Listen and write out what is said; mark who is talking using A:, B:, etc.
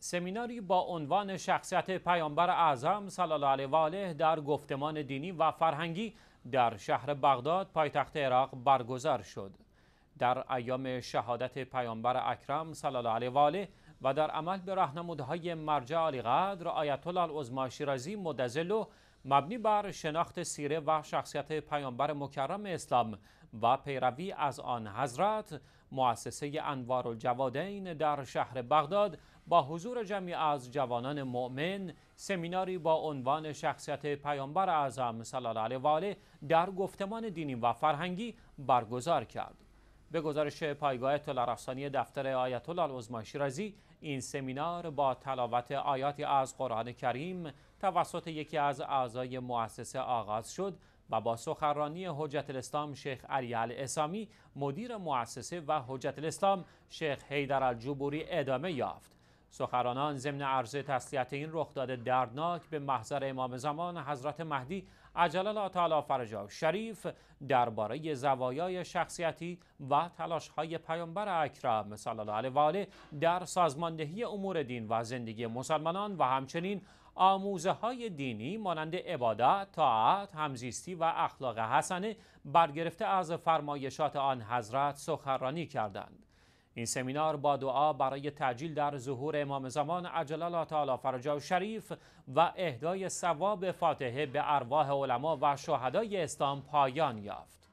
A: سمیناری با عنوان شخصیت پیامبر اعظم صلی الله علیه و آله در گفتمان دینی و فرهنگی در شهر بغداد پایتخت عراق برگزار شد در ایام شهادت پیامبر اکرم صلی الله علیه و آله و در عمل به راهنمودهای مرجع قدر آیت الله العظما شیرازی مدزلو مبنی بر شناخت سیره و شخصیت پیامبر مکرم اسلام و پیروی از آن حضرت مؤسسه انوار الجوادین در شهر بغداد با حضور جمعی از جوانان مؤمن سمیناری با عنوان شخصیت پیامبر اعظم صلی الله علیه و آله در گفتمان دینی و فرهنگی برگزار کرد به گزارش پایگاه رسانی دفتر آیت الله شیرازی این سمینار با تلاوت آیاتی از قرآن کریم توسط یکی از اعضای مؤسسه آغاز شد و با سخنرانی حجت الاسلام شیخ علی اسامی مدیر مؤسسه و حجت الاسلام شیخ حیدر الجبوری ادامه یافت سخرانان ضمن عرض تسلیت این رخداد دردناک به محضر امام زمان حضرت مهدی عجل الله تعالی فرجا شریف درباره زوایای شخصیتی و تلاشهای پیامبر اکرم صلی الله علیه و آله در سازماندهی امور دین و زندگی مسلمانان و همچنین آموزه های دینی مانند عبادت، طاعت، همزیستی و اخلاق حسنه برگرفته از فرمایشات آن حضرت سخرانی کردند. این سمینار با دعا برای تعجیل در ظهور امام زمان عجل الله تعالی فرجا و شریف و اهدای ثواب فاتحه به ارواح علما و شهدای اسلام پایان یافت